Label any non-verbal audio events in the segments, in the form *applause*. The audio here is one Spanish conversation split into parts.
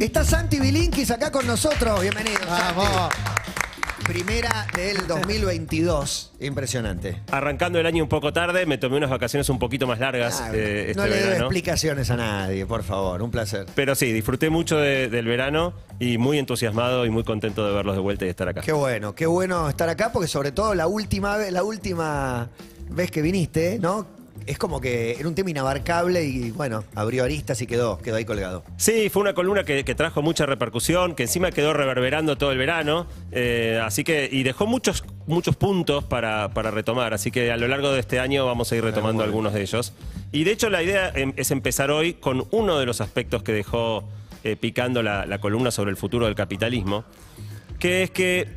Está Santi Bilinkis acá con nosotros. Bienvenido. Vamos. Primera del 2022. Impresionante. Arrancando el año un poco tarde, me tomé unas vacaciones un poquito más largas. Ah, eh, no este le doy explicaciones a nadie, por favor. Un placer. Pero sí, disfruté mucho del verano y muy entusiasmado y muy contento de verlos de vuelta y de estar acá. Qué bueno, qué bueno estar acá porque sobre todo la última vez que viniste, ¿no? es como que era un tema inabarcable y bueno, abrió aristas y quedó, quedó ahí colgado. Sí, fue una columna que, trajo mucha repercusión, que encima quedó reverberando todo el verano, eh, así que, y dejó muchos, muchos puntos para, retomar, así que a lo largo de este año vamos a ir retomando algunos de ellos. Y de hecho la idea em, es empezar hoy con uno de los aspectos que dejó eh, picando la columna sobre el futuro del capitalismo que es que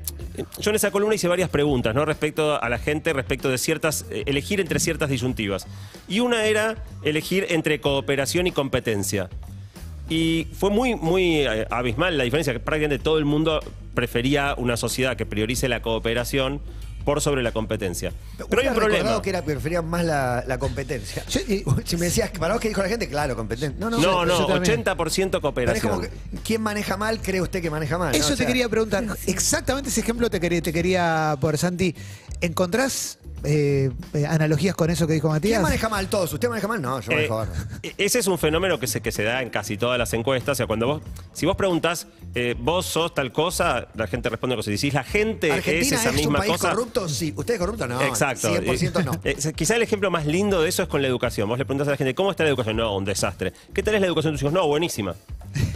yo en esa columna hice varias preguntas, ¿no? Respecto a la gente, respecto de ciertas, eh, elegir entre ciertas disyuntivas. Y una era elegir entre cooperación y competencia. Y fue muy, muy eh, abismal la diferencia, que prácticamente todo el mundo prefería una sociedad que priorice la cooperación por sobre la competencia. Pero hay un problema. que era, preferían más la, competencia. *laughs* si me decías, ¿para vos qué dijo la gente? Claro, competencia. No, no, no, No, no 80% cooperación. es como, ¿quién maneja mal? ¿Cree usted que maneja mal? Eso te quería preguntar. *laughs* Exactamente ese ejemplo te quería, te quería por Santi. ¿Encontrás eh, eh, analogías con eso que dijo Matías? ¿Quién maneja mal todos? ¿Usted maneja mal? No, yo manejo eh, *laughs* e-, Ese es un fenómeno que se, que se da en casi todas las encuestas. O sea, cuando vos, si vos preguntás, vos sos tal cosa, la gente responde que Y si la gente es esa misma país corrupto? Sí. ¿Usted es corrupto? No. Exacto. 100% no. *laughs* quizá el ejemplo más lindo de eso es con la educación. Vos le preguntás a la gente, ¿cómo está la educación? No, un desastre. ¿Qué tal es la educación de tus hijos? No, buenísima.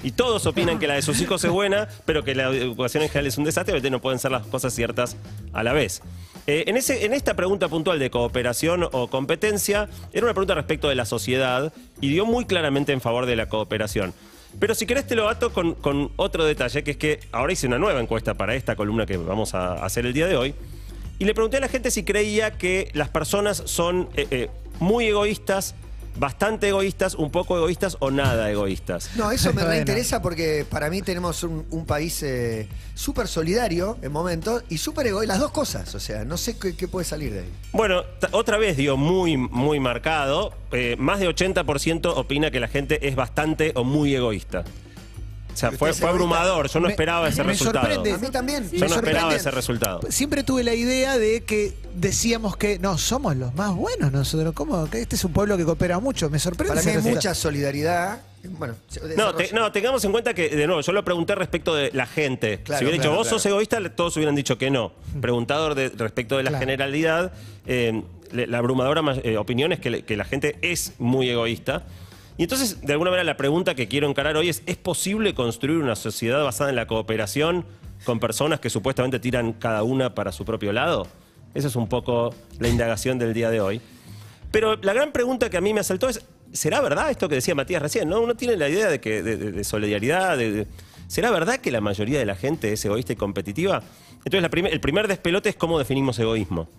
Y todos opinan que la de sus hijos es buena, pero que la educación en general es un desastre, porque no pueden ser las cosas ciertas a la vez. Eh, en, esta pregunta puntual de cooperación o competencia, era una pregunta respecto de la sociedad y dio muy claramente en favor de la cooperación. Pero si querés te lo ato con, otro detalle, que es que ahora hice una nueva encuesta para esta columna que vamos a hacer el día de hoy. Y le pregunté a la gente si creía que las personas son eh, eh, muy egoístas bastante egoístas, un poco egoístas o nada egoístas. No, eso me *laughs* interesa porque para mí tenemos un, país eh, súper solidario en momentos y súper egoísta, las dos cosas, o sea, no sé qué, puede salir de ahí. Bueno, otra vez dio muy, muy marcado, eh, más de 80% opina que la gente es bastante o muy egoísta. O sea, fue, abrumador. Yo no esperaba ese resultado. A mí también. Yo no esperaba ese resultado. Siempre tuve la idea de que decíamos que no, somos los más buenos nosotros. ¿Cómo? Que este es un pueblo que coopera mucho. Me sorprende. Para mucha solidaridad. Bueno, no, no, tengamos en cuenta que, de nuevo, yo lo pregunté respecto de la gente. si hubiera dicho, vos sos egoísta, todos hubieran dicho que no. Preguntador de, respecto de la generalidad, eh, la abrumadora eh, opinión es que la gente es muy egoísta. Y entonces, de alguna manera, la pregunta que quiero encarar hoy es, ¿es posible construir una sociedad basada en la cooperación con personas que supuestamente tiran cada una para su propio lado? Esa es un poco la indagación del día de hoy. Pero la gran pregunta que a mí me asaltó es, ¿será verdad esto que decía Matías recién? ¿no? Uno tiene la idea de, que, de, solidaridad, ¿Será verdad que la mayoría de la gente es egoísta y competitiva? Entonces, el primer despelote es cómo definimos egoísmo.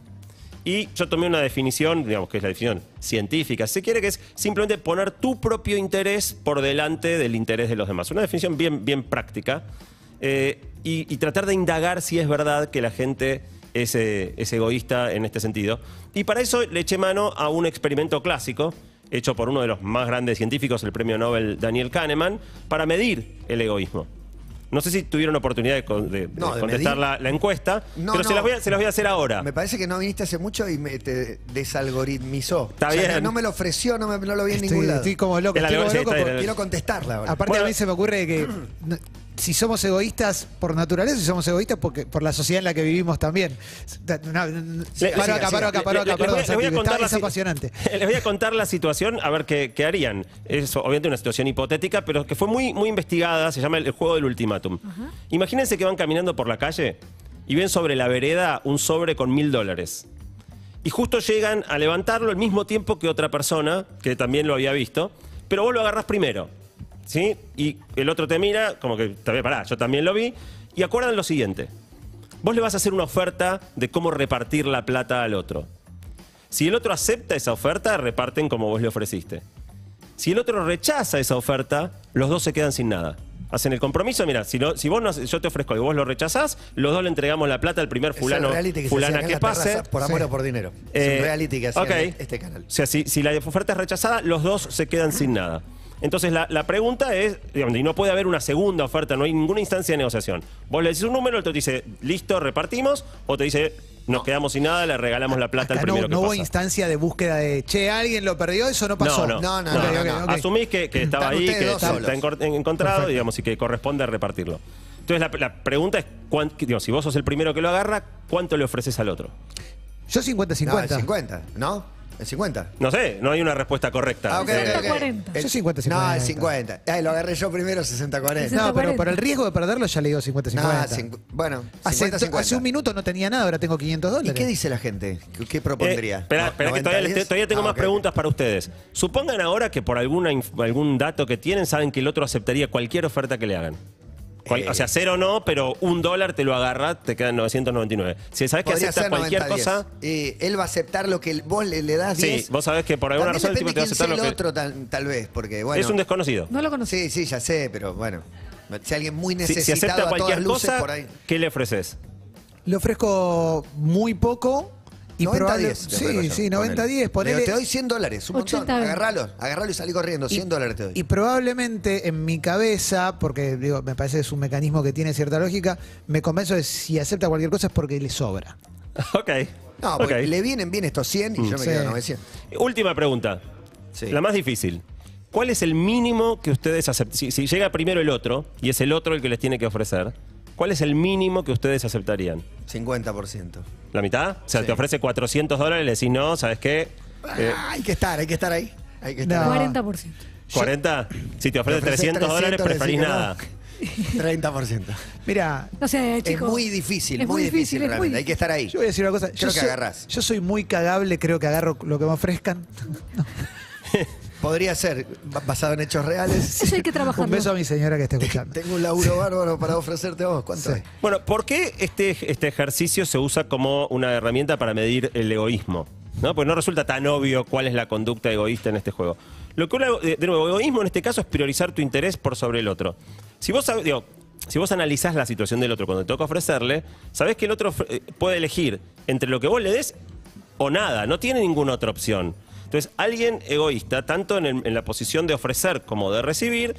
Y yo tomé una definición, digamos que es la definición científica, Se quiere, que es simplemente poner tu propio interés por delante del interés de los demás. Una definición bien, bien práctica. Eh, y, tratar de indagar si es verdad que la gente es, eh, es egoísta en este sentido. Y para eso le eché mano a un experimento clásico hecho por uno de los más grandes científicos, el premio Nobel Daniel Kahneman, para medir el egoísmo. No sé si tuvieron oportunidad de, contestar la, encuesta, pero Se, las voy a, hacer ahora. Me parece que no viniste hace mucho y me te desalgoritmizó. Está No, me lo ofreció, no, lo vi en ningún lado. estoy como loco, estoy como loco porque quiero contestarla Aparte a mí se me ocurre que *clears throat* si somos egoístas por naturaleza, si somos egoístas porque, por la sociedad en la que vivimos también. paro, acá, paro acá, paro acá, perdón. Les voy, a contar la, *laughs* Les voy a contar la situación, a ver qué, harían. Es obviamente una situación hipotética, pero que fue muy, muy investigada, se llama el, juego del ultimátum. Imagínense que van caminando por la calle y ven sobre la vereda un sobre con mil dólares. Y justo llegan a levantarlo al mismo tiempo que otra persona, que también lo había visto, pero vos lo agarrás primero. Y el otro te mira, como que, pará, yo también lo vi, y acuerdan lo siguiente. Vos le vas a hacer una oferta de cómo repartir la plata al otro. Si el otro acepta esa oferta, reparten como vos le ofreciste. Si el otro rechaza esa oferta, los dos se quedan sin nada. Hacen el compromiso, mira, si, vos no, yo te ofrezco y vos lo rechazás, los dos le entregamos la plata al primer fulano que fulana que pase. por amor o por dinero. Eh, reality que este canal. O sea, si la oferta es rechazada, los dos se quedan sin nada. Entonces la, pregunta es, y no puede haber una segunda oferta, no hay ninguna instancia de negociación. Vos le decís un número, el otro te dice, listo, repartimos, o te dice, nos quedamos sin nada, le regalamos la plata al primero que No hubo instancia de búsqueda de, che, alguien lo perdió, eso no pasó. No, no, no. no, Asumís que, estaba ahí, que está, encontrado, digamos, y que corresponde repartirlo. Entonces la, pregunta es, si vos sos el primero que lo agarra, ¿cuánto le ofreces al otro? Yo 50-50. 50, ¿no? ¿El 50? No sé, no hay una respuesta correcta. el 50 60 Yo 50-50. No, el 50. Ay, lo agarré yo primero 60-40. No, pero por el riesgo de perderlo ya le digo 50-50. No, bueno, hace, 50, hace un minuto no tenía nada, ahora tengo 500 dólares. ¿Y qué dice la gente? ¿Qué, propondría? Eh, espera, espera que todavía, todavía tengo ah, más preguntas para ustedes. Supongan ahora que por alguna algún dato que tienen saben que el otro aceptaría cualquier oferta que le hagan o sea, eh. cero no, pero un dólar te lo agarra, te quedan 999. Si sabes que aceptas acepta cualquier cosa, eh, él va a aceptar lo que vos le, le das. sí, vos sabés que por alguna razón el tipo te va a aceptar lo el otro, tal, vez, porque bueno. es un desconocido. No lo conocí. Sí, sí, ya sé, pero bueno. Si alguien muy necesitado a todas cualquier luces, por cosa, ahí. ¿qué le ofreces? Le ofrezco muy poco y 90-10. Sí, sí, 90-10. te doy 100 dólares, un montón. Agarralo, y salí corriendo. 100 dólares te doy. Y probablemente en mi cabeza, porque me parece que es un mecanismo que tiene cierta lógica, me convenzo de si acepta cualquier cosa es porque le sobra. *laughs* Ok. No, porque le vienen bien estos 100 y yo me mm. quedo 900. Última pregunta. La más difícil. ¿Cuál es el mínimo que ustedes aceptan? si llega primero el otro y es el otro el que les tiene que ofrecer. ¿Cuál es el mínimo que ustedes aceptarían? 50%. ¿La mitad? O sea, te ofrece 400 dólares y le decís, no, ¿sabes qué? Ah, eh, hay que estar, hay que estar ahí. Hay que estar. 40%. ¿40? Si te ofrece 300 dólares, preferís nada. 30%. Mira, No sé, Es muy difícil, Es muy, difícil, difícil, Hay que estar ahí. yo voy a decir una cosa. Creo que soy, agarrás. Yo soy muy cagable, creo que agarro lo que me ofrezcan. *laughs* Podría ser, basado en hechos reales. Eso que *laughs* Un beso a mi señora que está escuchando. Tengo un laburo bárbaro para ofrecerte a vos. ¿Cuánto Bueno, ¿por qué este, este ejercicio se usa como una herramienta para medir el egoísmo? ¿No? Porque no resulta tan obvio cuál es la conducta egoísta en este juego. Lo que de nuevo, egoísmo en este caso es priorizar tu interés por sobre el otro. Si vos si vos analizás la situación del otro cuando te toca ofrecerle, sabés que el otro eh, puede elegir entre lo que vos le des o nada, no tiene ninguna otra opción. Entonces, alguien egoísta, tanto en, la posición de ofrecer como de recibir,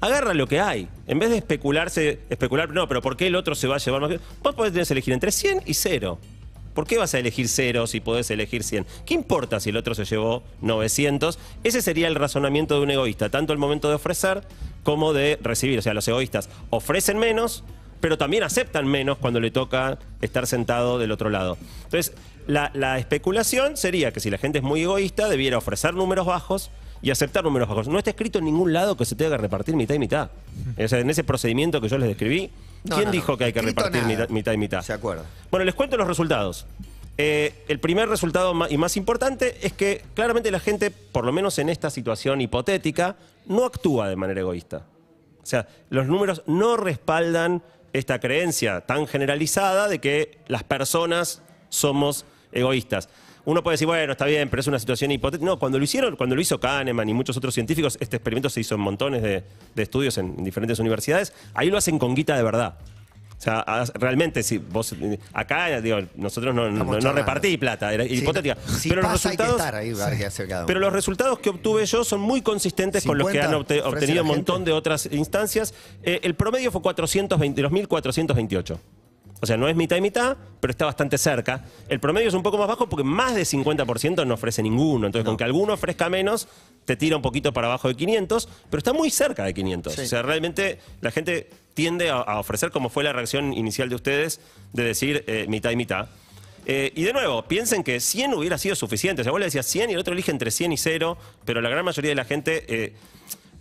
agarra lo que hay. En vez de especularse, especular, no, pero ¿por qué el otro se va a llevar más? Vos podés elegir entre 100 y 0. ¿Por qué vas a elegir 0 si podés elegir 100? ¿Qué importa si el otro se llevó 900? Ese sería el razonamiento de un egoísta, tanto el momento de ofrecer como de recibir. O sea, los egoístas ofrecen menos, pero también aceptan menos cuando le toca estar sentado del otro lado. Entonces, la, especulación sería que si la gente es muy egoísta, debiera ofrecer números bajos y aceptar números bajos. No está escrito en ningún lado que se tenga que repartir mitad y mitad. en ese procedimiento que yo les describí, ¿quién dijo que hay que repartir mitad, y mitad? Se acuerda. Bueno, les cuento los resultados. Eh, el primer resultado y más importante es que claramente la gente, por lo menos en esta situación hipotética, no actúa de manera egoísta. O sea, los números no respaldan esta creencia tan generalizada de que las personas somos egoístas. Uno puede decir, bueno, está bien, pero es una situación hipotética. No, cuando lo hicieron, cuando lo hizo Kahneman y muchos otros científicos, este experimento se hizo en montones de, estudios en diferentes universidades, ahí lo hacen con guita de verdad. O sea, realmente, si vos acá, digo, nosotros no, repartí plata, era hipotética. pero, los resultados, que obtuve yo son muy consistentes con los que han obtenido un montón de otras instancias. Eh, el promedio fue 428. O sea, no es mitad y mitad, pero está bastante cerca. El promedio es un poco más bajo porque más de 50% no ofrece ninguno. Entonces, con que alguno ofrezca menos, te tira un poquito para abajo de 500, pero está muy cerca de 500. O sea, realmente la gente tiende a, ofrecer como fue la reacción inicial de ustedes de decir eh, mitad y mitad. Eh, y de nuevo, piensen que 100 hubiera sido suficiente. O sea, vos le decías 100 y el otro elige entre 100 y 0, pero la gran mayoría de la gente... Eh,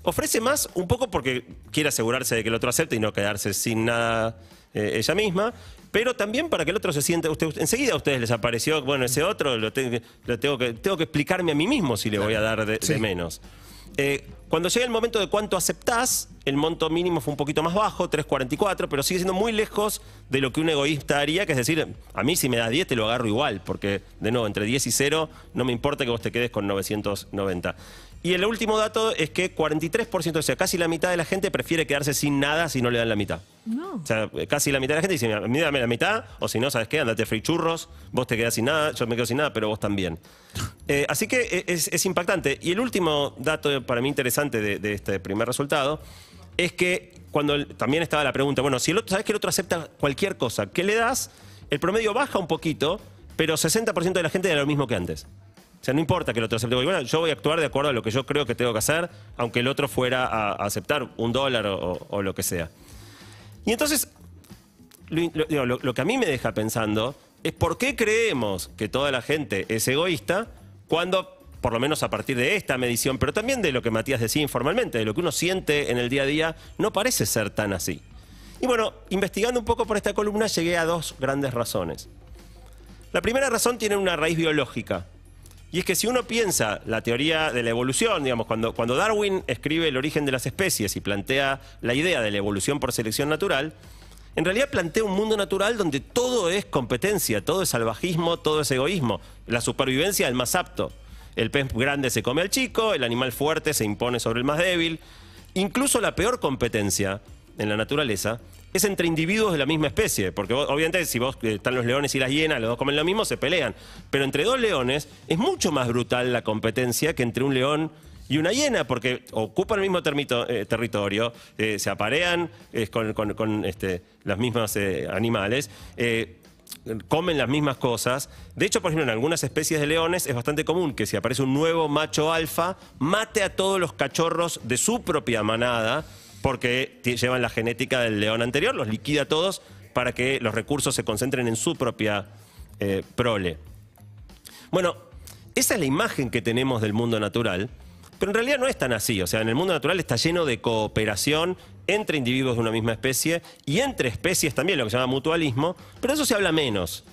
ofrece más un poco porque quiere asegurarse de que el otro acepte y no quedarse sin nada eh, ella misma, pero también para que el otro se siente... Usted, enseguida a ustedes les apareció, bueno, ese otro lo, tengo, que, tengo que explicarme a mí mismo si le voy a dar de, menos. Eh, cuando llega el momento de cuánto aceptás, el monto mínimo fue un poquito más bajo, 3.44, pero sigue siendo muy lejos de lo que un egoísta haría, que es decir, a mí si me das 10 te lo agarro igual, porque de nuevo, entre 10 y 0 no me importa que vos te quedes con 990. Y el último dato es que 43%, o sea, casi la mitad de la gente prefiere quedarse sin nada si no le dan la mitad. No. O sea, casi la mitad de la gente dice, mira, dame la mitad, o si no, ¿sabes qué? Andate free churros, vos te quedás sin nada, yo me quedo sin nada, pero vos también. *laughs* Eh, así que eh, es, impactante. Y el último dato para mí interesante de, este primer resultado es que cuando también estaba la pregunta, bueno, si el otro, sabes que el otro acepta cualquier cosa, ¿qué le das? El promedio baja un poquito, pero 60% de la gente era lo mismo que antes. O sea, no importa que el otro acepte. bueno, yo voy a actuar de acuerdo a lo que yo creo que tengo que hacer, aunque el otro fuera a, aceptar un dólar o, lo que sea. Y entonces, lo que a mí me deja pensando es por qué creemos que toda la gente es egoísta cuando por lo menos a partir de esta medición, pero también de lo que Matías decía informalmente, de lo que uno siente en el día a día, no parece ser tan así. Y bueno, investigando un poco por esta columna llegué a dos grandes razones. La primera razón tiene una raíz biológica. Y es que si uno piensa la teoría de la evolución, digamos, cuando, cuando Darwin escribe El origen de las especies y plantea la idea de la evolución por selección natural, en realidad plantea un mundo natural donde todo es competencia, todo es salvajismo, todo es egoísmo, la supervivencia del más apto. El pez grande se come al chico, el animal fuerte se impone sobre el más débil. Incluso la peor competencia en la naturaleza es entre individuos de la misma especie, porque obviamente si vos eh, están los leones y las hienas, los dos comen lo mismo, se pelean. Pero entre dos leones es mucho más brutal la competencia que entre un león y una hiena, porque ocupan el mismo eh, territorio, eh, se aparean con, este, los mismos animales. comen las mismas cosas. De hecho, por ejemplo, en algunas especies de leones es bastante común que si aparece un nuevo macho alfa, mate a todos los cachorros de su propia manada porque llevan la genética del león anterior, los liquida todos para que los recursos se concentren en su propia eh, prole. Bueno, esa es la imagen que tenemos del mundo natural, pero en realidad no es tan así. O sea, en el mundo natural está lleno de cooperación entre individuos de una misma especie y entre especies también, lo que se llama mutualismo, pero eso se habla menos.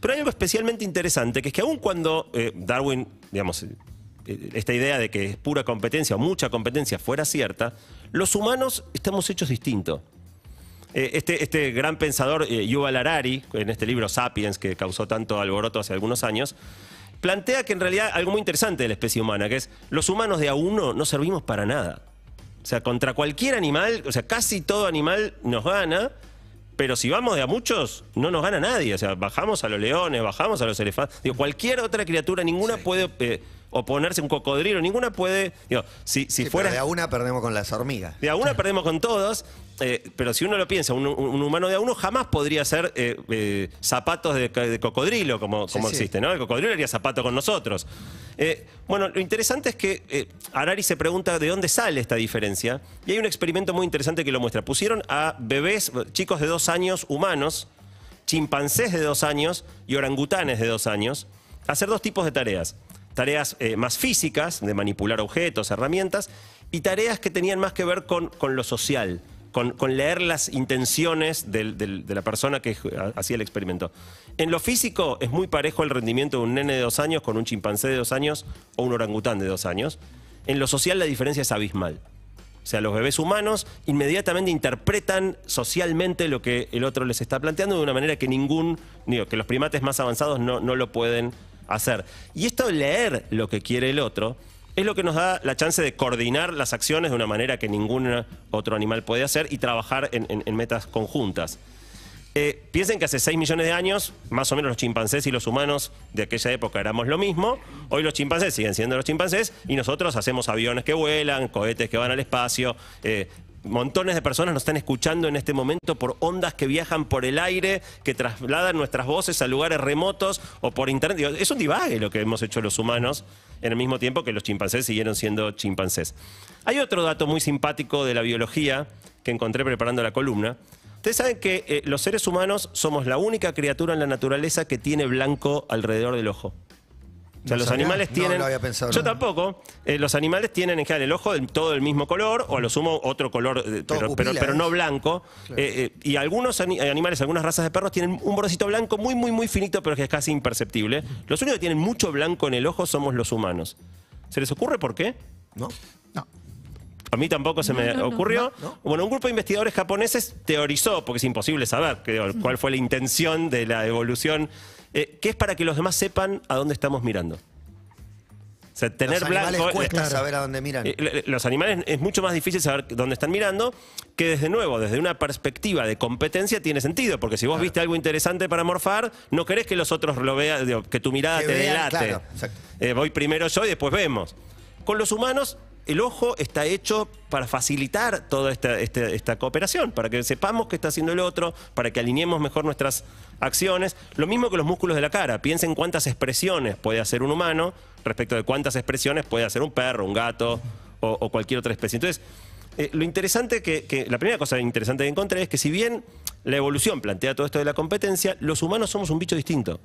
Pero hay algo especialmente interesante, que es que aun cuando eh, Darwin, digamos, eh, esta idea de que es pura competencia o mucha competencia fuera cierta, los humanos estamos hechos distintos. Eh, este, este, gran pensador, eh, Yuval Harari, en este libro Sapiens, que causó tanto alboroto hace algunos años, plantea que en realidad algo muy interesante de la especie humana, que es los humanos de a uno no servimos para nada. O sea, contra cualquier animal, o sea, casi todo animal nos gana, pero si vamos de a muchos, no nos gana nadie. O sea, bajamos a los leones, bajamos a los elefantes. Digo, cualquier otra criatura, ninguna puede... Eh, o ponerse un cocodrilo, ninguna puede. si, si fuera. de a una perdemos con las hormigas. De a una perdemos con todos, eh, pero si uno lo piensa, un, humano de a uno jamás podría ser eh, eh, zapatos de, cocodrilo, como, como existe, ¿no? El cocodrilo haría zapato con nosotros. bueno, lo interesante es que Arari se pregunta de dónde sale esta diferencia, y hay un experimento muy interesante que lo muestra. Pusieron a bebés, chicos de dos años humanos, chimpancés de dos años y orangutanes de dos años, a hacer dos tipos de tareas tareas eh, más físicas, de manipular objetos, herramientas, y tareas que tenían más que ver con, con lo social, con, leer las intenciones de la persona que hacía el experimento. En lo físico es muy parejo el rendimiento de un nene de dos años con un chimpancé de dos años o un orangután de dos años. En lo social la diferencia es abismal. O sea, los bebés humanos inmediatamente interpretan socialmente lo que el otro les está planteando de una manera que ningún, digo, que los primates más avanzados no, no lo pueden hacer. Y esto de leer lo que quiere el otro es lo que nos da la chance de coordinar las acciones de una manera que ningún otro animal puede hacer y trabajar en, metas conjuntas. Eh, piensen que hace 6 millones de años, más o menos los chimpancés y los humanos de aquella época éramos lo mismo. Hoy los chimpancés siguen siendo los chimpancés y nosotros hacemos aviones que vuelan, cohetes que van al espacio, eh, montones de personas nos están escuchando en este momento por ondas que viajan por el aire, que trasladan nuestras voces a lugares remotos o por internet. Es un divague lo que hemos hecho los humanos en el mismo tiempo que los chimpancés siguieron siendo chimpancés. Hay otro dato muy simpático de la biología que encontré preparando la columna. Ustedes saben que eh, los seres humanos somos la única criatura en la naturaleza que tiene blanco alrededor del ojo. O sea, los animales tienen. yo tampoco. Eh, los animales tienen en general el ojo todo el mismo color, o a lo sumo otro color, eh, pero, no ¿eh? blanco. y algunos animales, algunas razas de perros tienen un bordecito blanco muy, muy, muy finito, pero que es casi imperceptible. Los únicos que tienen mucho blanco en el ojo somos los humanos. ¿Se les ocurre por qué? No. No. A mí tampoco se me ocurrió. bueno, un grupo de investigadores japoneses teorizó, porque es imposible saber cuál fue la intención de la evolución eh, ¿Qué es para que los demás sepan a dónde estamos mirando. O sea, tener los animales blanco, cuesta eh, saber a dónde miran. Eh, los animales es mucho más difícil saber dónde están mirando, que desde nuevo, desde una perspectiva de competencia tiene sentido, porque si vos viste algo interesante para morfar, no querés que los otros lo vean, que tu mirada te delate. voy primero yo y después vemos. Con los humanos el ojo está hecho para facilitar toda este, esta, cooperación, para que sepamos qué está haciendo el otro, para que alineemos mejor nuestras acciones. Lo mismo que los músculos de la cara. Piensen cuántas expresiones puede hacer un humano respecto de cuántas expresiones puede hacer un perro, un gato o, cualquier otra especie. Entonces, eh, lo interesante que, la primera cosa interesante que encontré es que si bien la evolución plantea todo esto de la competencia, los humanos somos un bicho distinto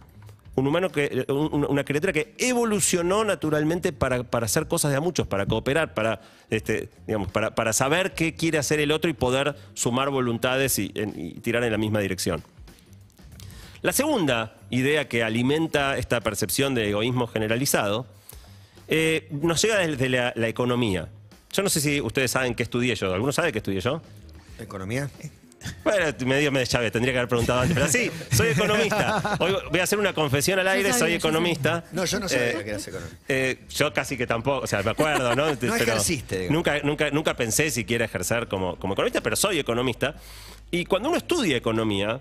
un humano que, una criatura que evolucionó naturalmente para, hacer cosas de a muchos, para cooperar, para, este, digamos, para, para, saber qué quiere hacer el otro y poder sumar voluntades y, tirar en la misma dirección. La segunda idea que alimenta esta percepción de egoísmo generalizado eh, nos llega desde la, la, economía. Yo no sé si ustedes saben qué estudié yo. ¿Alguno sabe qué estudié yo? ¿Economía? Bueno, medio me llave, tendría que haber preguntado antes. Pero sí, soy economista. voy a hacer una confesión al aire, soy economista. No, yo no sé eh, que economista. Eh, yo casi que tampoco, o sea, me acuerdo, ¿no? *laughs* Este, no ejerciste. Nunca, nunca, nunca pensé siquiera ejercer como, como economista, pero soy economista. Y cuando uno estudia economía,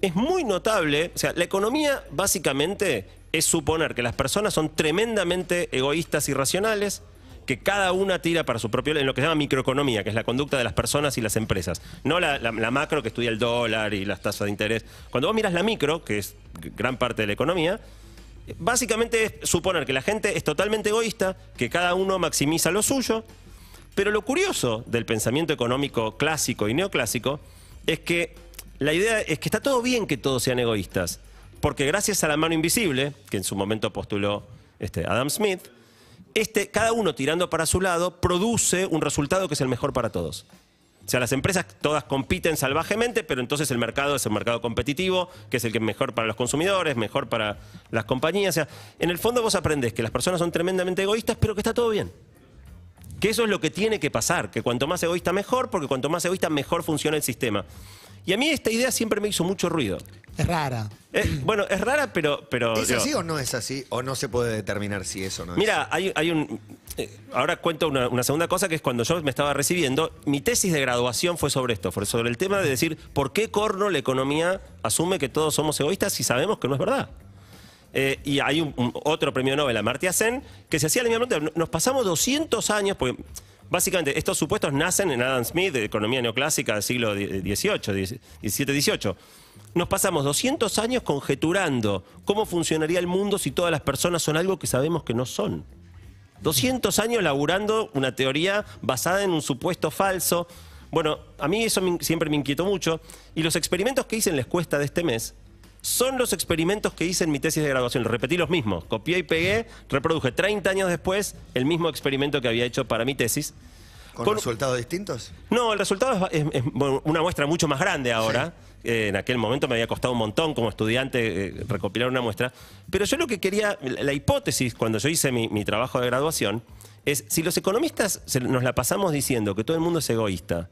es muy notable, o sea, la economía básicamente es suponer que las personas son tremendamente egoístas y racionales, que cada una tira para su propio, en lo que se llama microeconomía, que es la conducta de las personas y las empresas. No la, macro que estudia el dólar y las tasas de interés. Cuando vos miras la micro, que es gran parte de la economía, básicamente es suponer que la gente es totalmente egoísta, que cada uno maximiza lo suyo. Pero lo curioso del pensamiento económico clásico y neoclásico es que la idea es que está todo bien que todos sean egoístas, porque gracias a la mano invisible, que en su momento postuló este, Adam Smith, este, cada uno tirando para su lado, produce un resultado que es el mejor para todos. O sea, las empresas todas compiten salvajemente, pero entonces el mercado es el mercado competitivo, que es el que es mejor para los consumidores, mejor para las compañías. en el fondo vos aprendés que las personas son tremendamente egoístas, pero que está todo bien. Que eso es lo que tiene que pasar, que cuanto más egoísta mejor, porque cuanto más egoísta mejor funciona el sistema. Y a mí esta idea siempre me hizo mucho ruido. Es rara. Eh, bueno, es rara, pero... pero ¿Es así o no es así? ¿O no se puede determinar si eso no mira, es Mira, hay, un... Eh, ahora cuento una, segunda cosa, que es cuando yo me estaba recibiendo, mi tesis de graduación fue sobre esto, fue sobre el tema de decir, ¿por qué corno la economía asume que todos somos egoístas si sabemos que no es verdad? Eh, y hay un, otro premio Nobel, Amartya Sen, que se hacía la misma pregunta. Nos pasamos 200 años, básicamente estos supuestos nacen en Adam Smith, de economía neoclásica del siglo XVIII, XVII-XVIII. Nos pasamos 200 años conjeturando cómo funcionaría el mundo si todas las personas son algo que sabemos que no son. 200 años laburando una teoría basada en un supuesto falso. Bueno, a mí eso siempre me inquietó mucho. Y los experimentos que hice en la cuestas de este mes son los experimentos que hice en mi tesis de graduación. Repetí los mismos, copié y pegué, reproduje 30 años después el mismo experimento que había hecho para mi tesis. ¿Con, resultados distintos? No, el resultado es, una muestra mucho más grande ahora. Eh, en aquel momento me había costado un montón como estudiante eh, recopilar una muestra. Pero yo lo que quería, la hipótesis cuando yo hice mi, trabajo de graduación, es si los economistas nos la pasamos diciendo que todo el mundo es egoísta,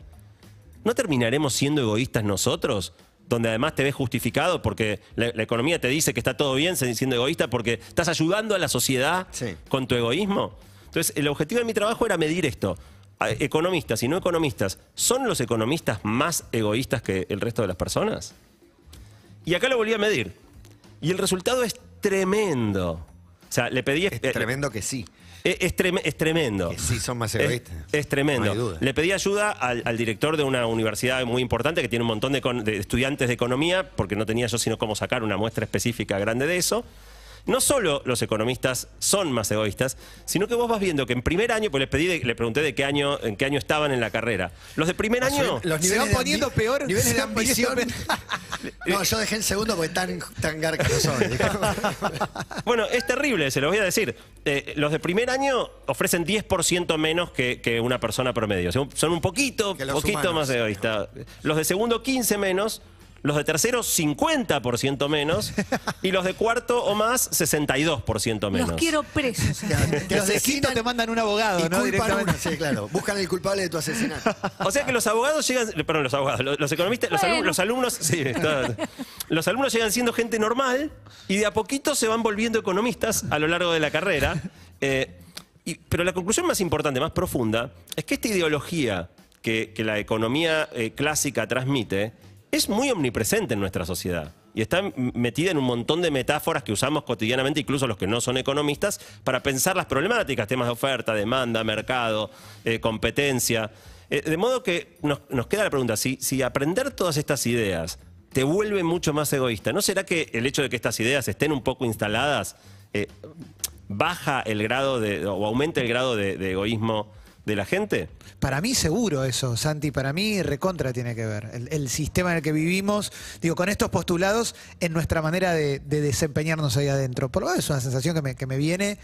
¿no terminaremos siendo egoístas nosotros? donde además te ves justificado porque la, economía te dice que está todo bien siendo egoísta porque estás ayudando a la sociedad con tu egoísmo. Entonces, el objetivo de mi trabajo era medir esto. Economistas y no economistas, ¿son los economistas más egoístas que el resto de las personas? Y acá lo volví a medir. Y el resultado es tremendo. O sea, le pedí... Es tremendo que sí. E-, es, tremendo. sí, son más egoístas. Es, tremendo. Le pedí ayuda al, director de una universidad muy importante que tiene un montón de estudiantes de economía, porque no tenía yo sino cómo sacar una muestra específica grande de eso no solo los economistas son más egoístas, sino que vos vas viendo que en primer año, pues les pedí, le pregunté de qué año, en qué año estaban en la carrera. Los de primer año. los se van poniendo peor. Niveles de ambición. *laughs* no, yo dejé el segundo porque tan, tan que no *laughs* bueno, es terrible, se lo voy a decir. Eh, los de primer año ofrecen 10% menos que, una persona promedio. Son un poquito, poquito más egoístas. Los de segundo, 15 menos los de tercero 50% menos *laughs* y los de cuarto o más 62% menos. Los quiero presos. Los de quinto te mandan un abogado, y ¿no? Directamente. Sí, claro. Buscan el culpable de tu asesinato. O sea que los abogados llegan, perdón, los abogados, los, economistas, los, alumnos, sí, los alumnos llegan siendo gente normal y de a poquito se van volviendo economistas a lo largo de la carrera. Eh, pero la conclusión más importante, más profunda, es que esta ideología que, la economía eh, clásica transmite es muy omnipresente en nuestra sociedad y está metida en un montón de metáforas que usamos cotidianamente, incluso los que no son economistas, para pensar las problemáticas, temas de oferta, demanda, mercado, eh, competencia. Eh, de modo que nos, queda la pregunta, si, si aprender todas estas ideas te vuelve mucho más egoísta, ¿no será que el hecho de que estas ideas estén un poco instaladas eh, baja el grado de, o aumenta el grado de, de egoísmo de la gente? Para mí seguro eso, Santi, para mí recontra tiene que ver. El, sistema en el que vivimos, digo, con estos postulados, en nuestra manera de, desempeñarnos ahí adentro. Por lo menos es una sensación que me, viene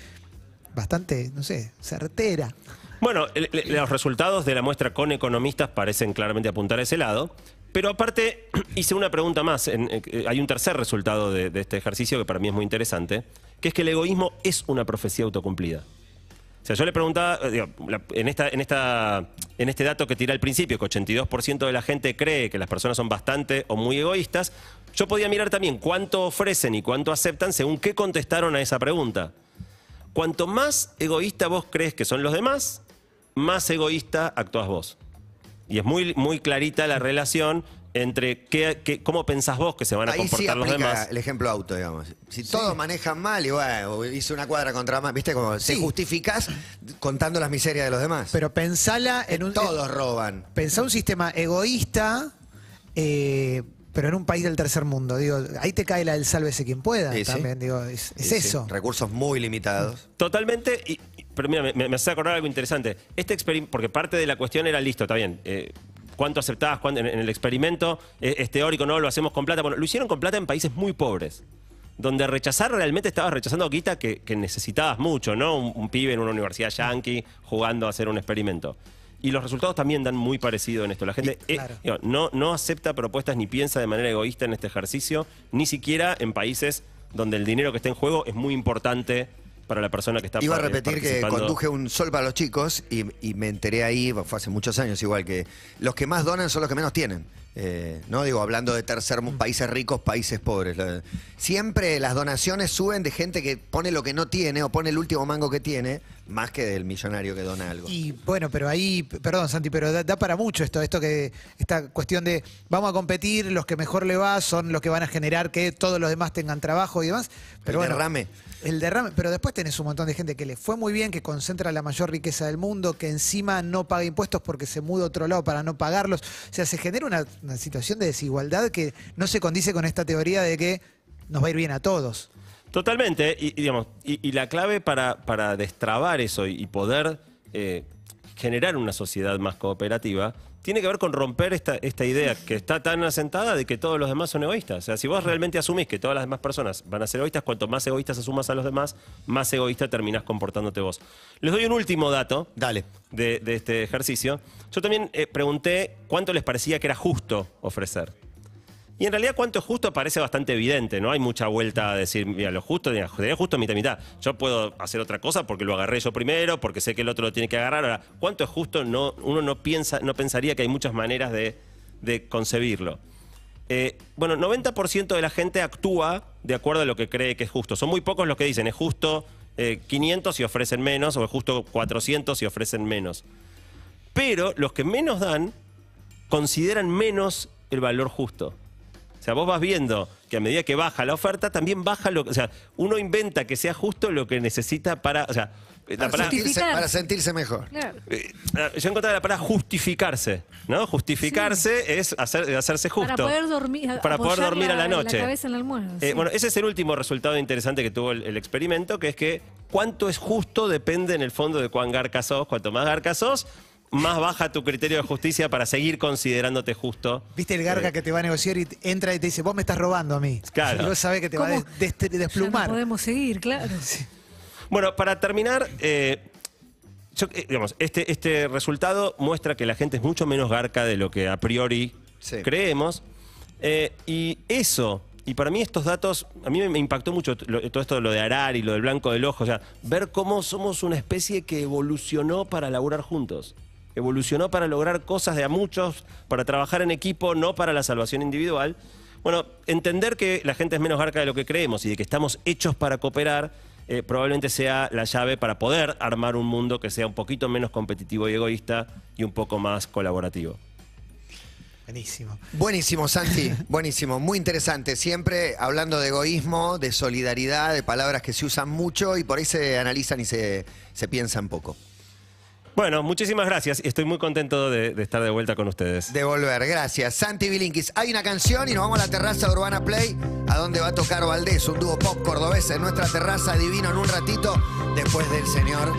bastante, no sé, certera. Bueno, los resultados de la muestra con economistas parecen claramente apuntar a ese lado. Pero aparte, *clears throat* hice una pregunta más. Eh, hay un tercer resultado de, de este ejercicio que para mí es muy interesante, que es que el egoísmo es una profecía autocumplida. O sea, yo le preguntaba, eh, en, esta, en, esta, en este dato que tiré al principio, que 82% de la gente cree que las personas son bastante o muy egoístas, yo podía mirar también cuánto ofrecen y cuánto aceptan según qué contestaron a esa pregunta. Cuanto más egoísta vos crees que son los demás, más egoísta actúas vos. Y es muy, muy clarita la relación entre qué, cómo pensás vos que se van a comportar los demás. el ejemplo auto, digamos. Si todos manejan mal y hice una cuadra contra más, ¿viste? Como se justificás contando las miserias de los demás. Pero pensala en un. Eh, todos roban. Pensá un sistema egoísta, eh, pero en un país del tercer mundo. Digo, ahí te cae la del sálvese quien pueda también. Digo, es, eso. Recursos muy limitados. Totalmente, pero mira, me, hace acordar algo interesante. Este porque parte de la cuestión era listo, está bien. Eh, cuánto aceptabas en, el experimento, eh, es, teórico, no, lo hacemos con plata. Bueno, lo hicieron con plata en países muy pobres, donde rechazar realmente estabas rechazando guita que, que necesitabas mucho, ¿no? Un, pibe en una universidad yankee jugando a hacer un experimento. Y los resultados también dan muy parecido en esto. La gente eh, no acepta propuestas ni piensa de manera egoísta en este ejercicio, ni siquiera en países donde el dinero que está en juego es muy importante para la persona que está Iba a repetir que conduje un sol para los chicos y, y me enteré ahí, fue hace muchos años igual, que los que más donan son los que menos tienen. Eh, no digo, hablando de tercer países ricos, países pobres. Siempre las donaciones suben de gente que pone lo que no tiene o pone el último mango que tiene, más que del millonario que dona algo. Y bueno, pero ahí, perdón Santi, pero da, para mucho esto, esto que, esta cuestión de vamos a competir, los que mejor le va son los que van a generar que todos los demás tengan trabajo y demás. Pero el derrame. El derrame, pero después tenés un montón de gente que le fue muy bien, que concentra la mayor riqueza del mundo, que encima no paga impuestos porque se muda a otro lado para no pagarlos. O sea, se genera una una situación de desigualdad que no se condice con esta teoría de que nos va a ir bien a todos. Totalmente, y, digamos, y, la clave para, para destrabar eso y, poder eh, generar una sociedad más cooperativa tiene que ver con romper esta, idea que está tan asentada de que todos los demás son egoístas. O sea, si vos realmente asumís que todas las demás personas van a ser egoístas, cuanto más egoístas asumas a los demás, más egoísta terminás comportándote vos. Les doy un último dato Dale. De, este ejercicio. Yo también eh, pregunté cuánto les parecía que era justo ofrecer. Y en realidad cuánto es justo parece bastante evidente, ¿no? Hay mucha vuelta a decir, mira, lo justo, mira, justo mitad mitad. Yo puedo hacer otra cosa porque lo agarré yo primero, porque sé que el otro lo tiene que agarrar. Ahora, cuánto es justo, no, uno no piensa, no pensaría que hay muchas maneras de, concebirlo. Eh, bueno, 90% de la gente actúa de acuerdo a lo que cree que es justo. Son muy pocos los que dicen, es justo 500 eh, si ofrecen menos, o es justo 400 si ofrecen menos. Pero los que menos dan consideran menos el valor justo sea, vos vas viendo que a medida que baja la oferta, también baja lo que. O sea, uno inventa que sea justo lo que necesita para. O sea, eh, para, sentirse, mejor. Eh, eh, yo encontré la palabra justificarse, ¿no? Justificarse es hacerse justo. Para poder dormir, para poder dormir a la noche. Bueno, ese es el último resultado interesante que tuvo el, experimento, que es que cuánto es justo depende en el fondo de cuán garca sos. Cuanto más garca sos, más baja tu criterio de justicia para seguir considerándote justo. ¿Viste el garga eh. que te va a negociar y entra y te dice, vos me estás robando a mí? Claro. Y vos sabés que te va a desplumar. podemos seguir, claro. *laughs* Bueno, para terminar, eh, eh, digamos, este, este resultado muestra que la gente es mucho menos garca de lo que a priori creemos. y eso, y para mí estos datos, a mí me impactó mucho todo esto de lo de Arar y lo del blanco del ojo, ver cómo somos una especie que evolucionó para laburar juntos evolucionó para lograr cosas de a muchos, para trabajar en equipo, no para la salvación individual. Bueno, entender que la gente es menos arca de lo que creemos y de que estamos hechos para cooperar eh, probablemente sea la llave para poder armar un mundo que sea un poquito menos competitivo y egoísta y un poco más colaborativo. Buenísimo. Buenísimo, Santi. *laughs* Buenísimo. Muy interesante. Siempre hablando de egoísmo, de solidaridad, de palabras que se usan mucho y por ahí se analizan y se, se piensan poco. Bueno, muchísimas gracias. y Estoy muy contento de, estar de vuelta con ustedes. De volver, gracias. Santi Bilinkis, hay una canción y nos vamos a la terraza Urbana Play, a donde va a tocar Valdés, un dúo pop cordobés en nuestra terraza divino en un ratito, después del señor.